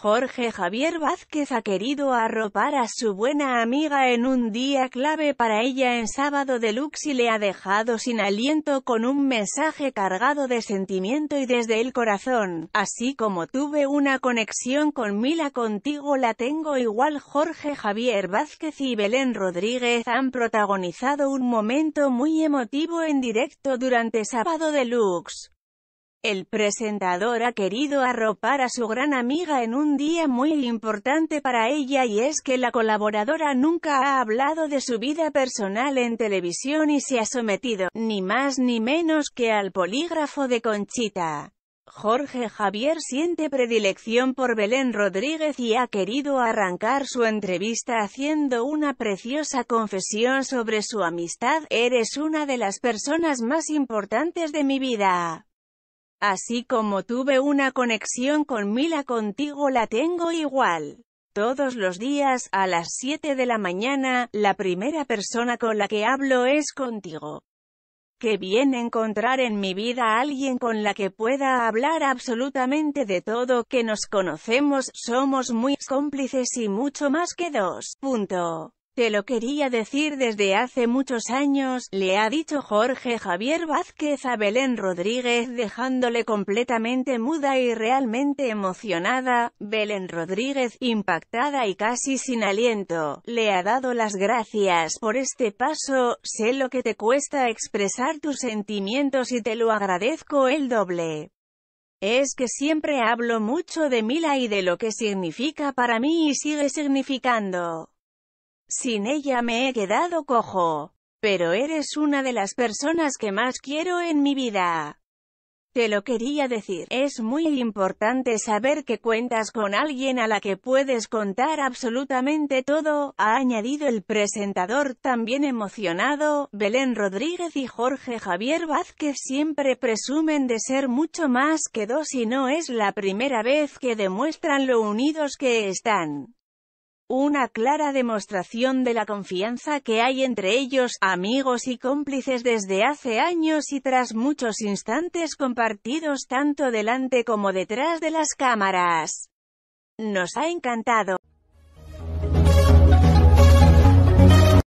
Jorge Javier Vázquez ha querido arropar a su buena amiga en un día clave para ella en sábado deluxe y le ha dejado sin aliento con un mensaje cargado de sentimiento y desde el corazón, así como tuve una conexión con Mila contigo la tengo igual Jorge Javier Vázquez y Belén Rodríguez han protagonizado un momento muy emotivo en directo durante sábado deluxe. El presentador ha querido arropar a su gran amiga en un día muy importante para ella y es que la colaboradora nunca ha hablado de su vida personal en televisión y se ha sometido, ni más ni menos que al polígrafo de Conchita. Jorge Javier siente predilección por Belén Rodríguez y ha querido arrancar su entrevista haciendo una preciosa confesión sobre su amistad, eres una de las personas más importantes de mi vida. Así como tuve una conexión con Mila contigo la tengo igual. Todos los días, a las 7 de la mañana, la primera persona con la que hablo es contigo. Qué bien encontrar en mi vida a alguien con la que pueda hablar absolutamente de todo, que nos conocemos, somos muy cómplices y mucho más que dos. Punto. Te lo quería decir desde hace muchos años, le ha dicho Jorge Javier Vázquez a Belén Rodríguez dejándole completamente muda y realmente emocionada, Belén Rodríguez, impactada y casi sin aliento, le ha dado las gracias por este paso, sé lo que te cuesta expresar tus sentimientos y te lo agradezco el doble. Es que siempre hablo mucho de Mila y de lo que significa para mí y sigue significando. Sin ella me he quedado cojo. Pero eres una de las personas que más quiero en mi vida. Te lo quería decir. Es muy importante saber que cuentas con alguien a la que puedes contar absolutamente todo, ha añadido el presentador también emocionado. Belén Rodríguez y Jorge Javier Vázquez siempre presumen de ser mucho más que dos y no es la primera vez que demuestran lo unidos que están. Una clara demostración de la confianza que hay entre ellos, amigos y cómplices desde hace años y tras muchos instantes compartidos tanto delante como detrás de las cámaras. Nos ha encantado.